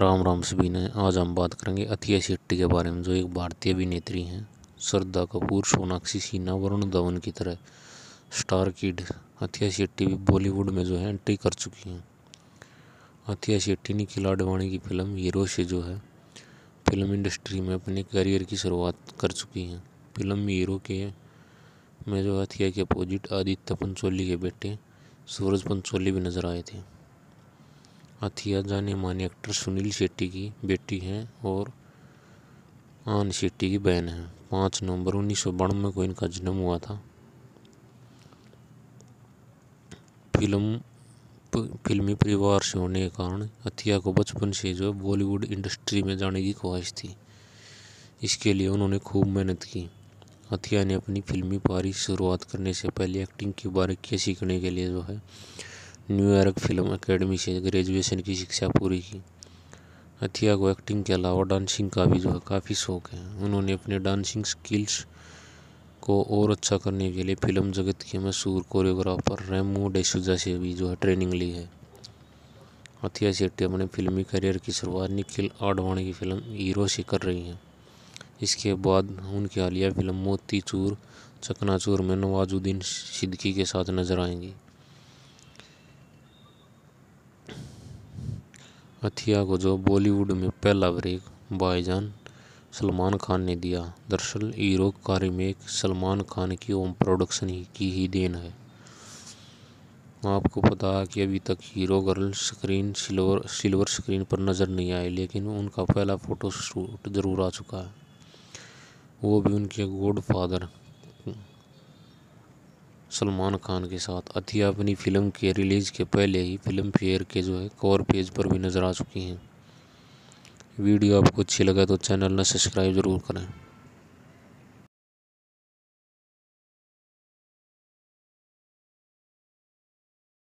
राम राम सभी ने आज हम बात करेंगे अतिया शेट्टी के बारे में जो एक भारतीय अभिनेत्री हैं श्रद्धा कपूर सोनाक्षी सिन्हा वरुण धवन की तरह स्टार किड अतिया शेट्टी भी बॉलीवुड में जो है एंट्री कर चुकी हैं अतिया शेट्टी ने खिलाड़वाणी की फिल्म हीरो से जो है फिल्म इंडस्ट्री में अपने करियर की शुरुआत कर चुकी हैं फिल्म हीरो के में जो अथिया के अपोजिट आदित्य पंचोली के बेटे सूरज पंचोली भी नज़र आए थे अथिया जाने माने एक्टर सुनील शेट्टी की बेटी हैं और आन शेट्टी की बहन है पाँच नवंबर उन्नीस सौ बानवे को इनका जन्म हुआ था फिल्म फिल्मी परिवार से होने के कारण अथिया को बचपन से जो बॉलीवुड इंडस्ट्री में जाने की ख्वाहिश थी इसके लिए उन्होंने खूब मेहनत की अथिया ने अपनी फिल्मी पारी शुरुआत करने से पहले एक्टिंग के बारे सीखने के लिए जो है न्यूयॉर्क फिल्म एकेडमी से ग्रेजुएशन की शिक्षा पूरी की अथिया को एक्टिंग के अलावा डांसिंग का भी जो है काफ़ी शौक है उन्होंने अपने डांसिंग स्किल्स को और अच्छा करने के लिए फिल्म जगत के मशहूर कोरियोग्राफर रेमो डेसुजा से भी जो है ट्रेनिंग ली है अथिया शेट्टी अपने फिल्मी करियर की शुरुआत निखिल आडवाणी की फिल्म हीरो से कर रही हैं इसके बाद उनकी हालिया फिल्म मोतीचूर चकनाचूर में नवाजुद्दीन सिद्दीकी के साथ नजर आएंगी अथिया को जो बॉलीवुड में पहला ब्रेक भाईजान सलमान खान ने दिया दरअसल हीरो का रिमेक सलमान खान की ओम प्रोडक्शन की ही देन है आपको पता है कि अभी तक hero girl screen silver silver screen पर नज़र नहीं आई लेकिन उनका पहला फ़ोटो शूट ज़रूर आ चुका है वो भी उनके गॉड फादर सलमान खान के साथ अथिया अपनी फ़िल्म के रिलीज़ के पहले ही फिल्म फेयर के जो है कवर पेज पर भी नज़र आ चुकी हैं वीडियो आपको अच्छी लगा तो चैनल ने सब्सक्राइब ज़रूर करें